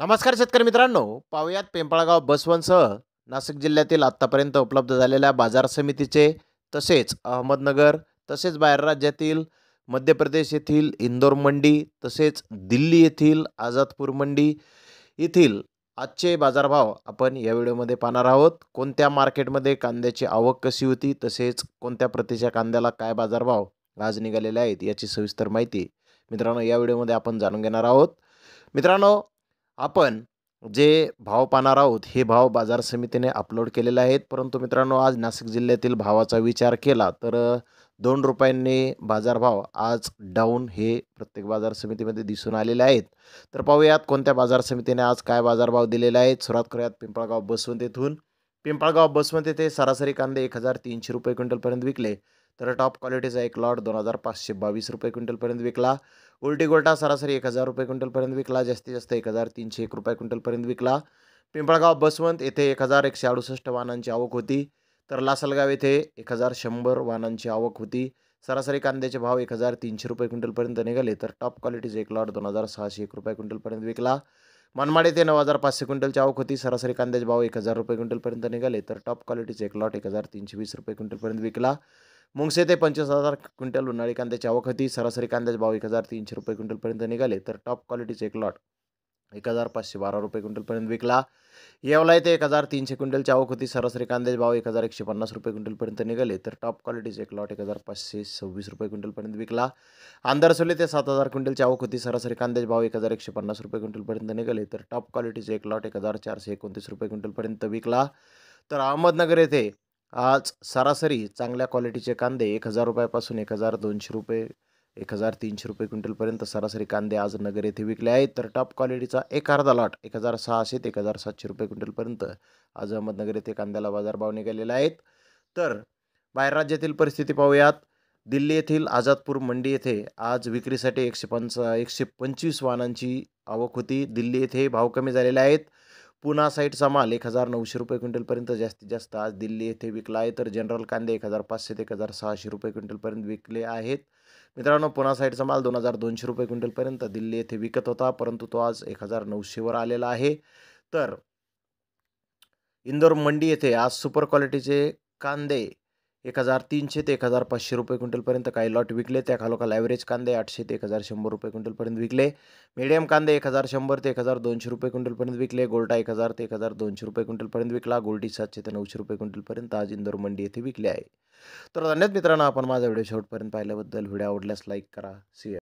नमस्कार शेतकरी मित्रांनो पाहुयात पिंपळगाव बसवनसह नाशिक जिल्ह्यातील आत्तापर्यंत उपलब्ध झालेल्या बाजार समितीचे तसेच अहमदनगर तसेच बाहेर राज्यातील मध्य प्रदेश येथील इंदोर मंडी तसेच दिल्ली येथील आझादपूर मंडी येथील आजचे बाजारभाव आपण या व्हिडिओमध्ये पाहणार आहोत कोणत्या मार्केटमध्ये कांद्याची आवक कशी होती तसेच कोणत्या प्रतीच्या कांद्याला काय बाजारभाव आज निघालेले आहेत याची सविस्तर माहिती मित्रांनो या व्हिडिओमध्ये आपण जाणून घेणार आहोत मित्रांनो आपण जे भाव पाहणार आहोत हे भाव बाजार समितीने अपलोड केलेले आहेत परंतु मित्रांनो आज नाशिक जिल्ह्यातील भावाचा विचार केला तर दोन रुपयांनी बाजारभाव आज डाऊन हे प्रत्येक बाजार समितीमध्ये दिसून आलेले आहेत तर पाहूयात कोणत्या बाजार समितीने आज काय बाजारभाव दिलेले आहेत सुरुवात करूयात पिंपळगाव बसवंत येथून पिंपळगाव बसमध्ये ते सरासरी कांदे एक हजार तीनशे रुपये क्विंटलपर्यंत विकले तर टॉप क्वालिटीचा एक लॉट दोन हजार पाचशे बावीस रुपये क्विंटलपर्यंत विकला उलटी गोल्टा सरासरी एक हजार रुपये क्विंटलपर्यंत विकला जास्तीत जास्त एक हजार तीनशे एक रुपये क्विंटलपर्यंत विकला पिंपळगाव बसवंत येथे एक हजार एकशे अडुसष्ट वाहनांची आवक होती तर लासलगाव येथे एक हजार शंभर वाहनांची आवक होती सरासरी कांद्याचे भाव एक हजार तीनशे रुपये क्विंटलपर्यंत निघाले तर टॉप क्वालिटीचे एक लॉट दोन हजार सहाशे एक रुपये क्विंटलपर्यंत विकला मनमाड येथे नऊ हजार पाचशे क्विंटलची आवक होती सरासरी कांद्याचे भाव एक हजार रुपये क्विंटलपर्यंत निघाले तर टॉप क्वालिटीचे एक लॉट एक हजार तीनशे वीस रुपये क्विंटलपर्यंत विकला मुंगसे ते पंचवीस हजार क्विंटल उन्हाळी कांद्याची आवक होती सरासरी कांद्याचे भाव एक हजार तीनशे रुपये क्विंटलपर्यंत निघाले तर टॉप क्वालिटीचे एक लॉट एक हजार पाचशे बारा रुपये क्विंटलपर्यंत विकला येवला येथे एक हजार तीनशे क्विंटल आवक होती सरासरी कांद्याचे भाव एक हजार एकशे पन्नास रुपये क्विंटलपर्यंत निघाले तर टॉप क्वालिटीचे एक लॉट एक हजार पाचशे सव्वीस रुपये क्विंटलपर्यंत विकला आंधारसोले ते सात हजार क्विंटलच्या आवक होती सरासरी कांद्याचे भाव एक हजार एकशे पन्नास रुपये क्विंटलपर्यंत निघाले तर टॉप क्वालिटीचे एक लॉट एक हजार चारशे एकोणतीस रुपये क्विंटलपर्यंत विकला तर अहमदनगर येथे आज सरासरी चांगल्या क्वालिटीचे कांदे एक हजार रुपयापासून एक हजार दोनशे रुपये एक हजार तीनशे रुपये क्विंटलपर्यंत सरासरी कांदे आज नगर येथे विकले आहेत तर टॉप क्वालिटीचा एक अर्धा लाट एक हजार सहाशे ते एक हजार सातशे रुपये क्विंटलपर्यंत आज अहमदनगर येथे कांद्याला बाजारभाव निघालेला आहेत तर बाहेर राज्यातील परिस्थिती पाहूयात दिल्ली येथील आझादपूर मंडी येथे आज विक्रीसाठी एकशे पंचा एकशे पंचवीस वाहनांची आवक होती दिल्ली येथे भाव कमी झालेले आहेत पुणा साईडचा माल एक हजार नऊशे रुपये क्विंटलपर्यंत जास्तीत जास्त आज दिल्ली येथे विकला आहे तर जनरल कांदे एक हजार पाचशे ते एक हजार सहाशे रुपये क्विंटलपर्यंत विकले आहेत मित्रांनो पुना साईडचा माल दोन हजार दोनशे रुपये क्विंटलपर्यंत दिल्ली येथे विकत होता परंतु तो आज एक हजार नऊशेवर आलेला आहे तर इंदोर मंडी येथे आज सुपर क्वालिटीचे कांदे एक हजार तीनशे ते एक हजार पाचशे रुपये क्विंटलपर्यंत काही लॉट विकले त्या खालोखाल ॲव्हरेज कांदे आठशे ते एक हजार शंभर रुपये क्विंटलपर्यंत विकले मिडियम कांदे एक हजार शंभर ते एक हजार दोनशे रुपये क्विंटलपर्यंत विकले गोल्टा एक हजार ते एक हजार दोनशे रुपये क्विंटलपर्यंत विकला गोल्टी सातशे ते नऊशे रुपये क्विंटलपर्यंत आज इंदोर मंडी येथे विकले आहे तर धन्यवाद मित्रांनो आपण माझा व्हिडिओ शेवटपर्यंत पाहिल्याबद्दल व्हिडिओ आवडल्यास लाईक करा सी